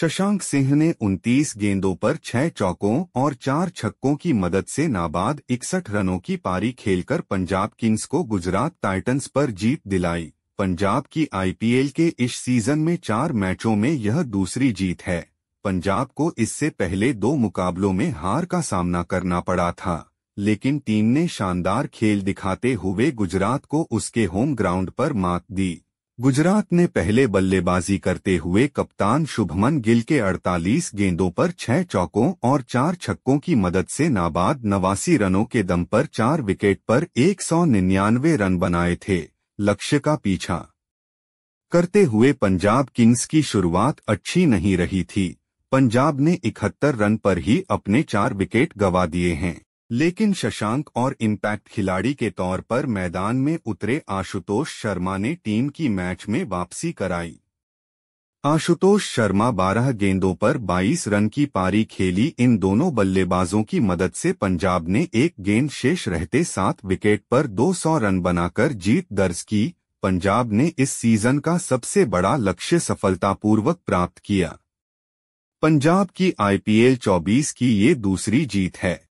शशांक सिंह ने 29 गेंदों पर छह चौकों और चार छक्कों की मदद से नाबाद इकसठ रनों की पारी खेलकर पंजाब किंग्स को गुजरात टाइटंस पर जीत दिलाई पंजाब की आईपीएल के इस सीजन में चार मैचों में यह दूसरी जीत है पंजाब को इससे पहले दो मुकाबलों में हार का सामना करना पड़ा था लेकिन टीम ने शानदार खेल दिखाते हुए गुजरात को उसके होम ग्राउंड पर मात दी गुजरात ने पहले बल्लेबाजी करते हुए कप्तान शुभमन गिल के 48 गेंदों पर छह चौकों और चार छक्कों की मदद से नाबाद नवासी रनों के दम पर चार विकेट पर 199 रन बनाए थे लक्ष्य का पीछा करते हुए पंजाब किंग्स की शुरुआत अच्छी नहीं रही थी पंजाब ने इकहत्तर रन पर ही अपने चार विकेट गवा दिए हैं लेकिन शशांक और इम्पैक्ट खिलाड़ी के तौर पर मैदान में उतरे आशुतोष शर्मा ने टीम की मैच में वापसी कराई आशुतोष शर्मा 12 गेंदों पर 22 रन की पारी खेली इन दोनों बल्लेबाजों की मदद से पंजाब ने एक गेंद शेष रहते सात विकेट पर 200 रन बनाकर जीत दर्ज की पंजाब ने इस सीजन का सबसे बड़ा लक्ष्य सफलतापूर्वक प्राप्त किया पंजाब की आईपीएल 24 की ये दूसरी जीत है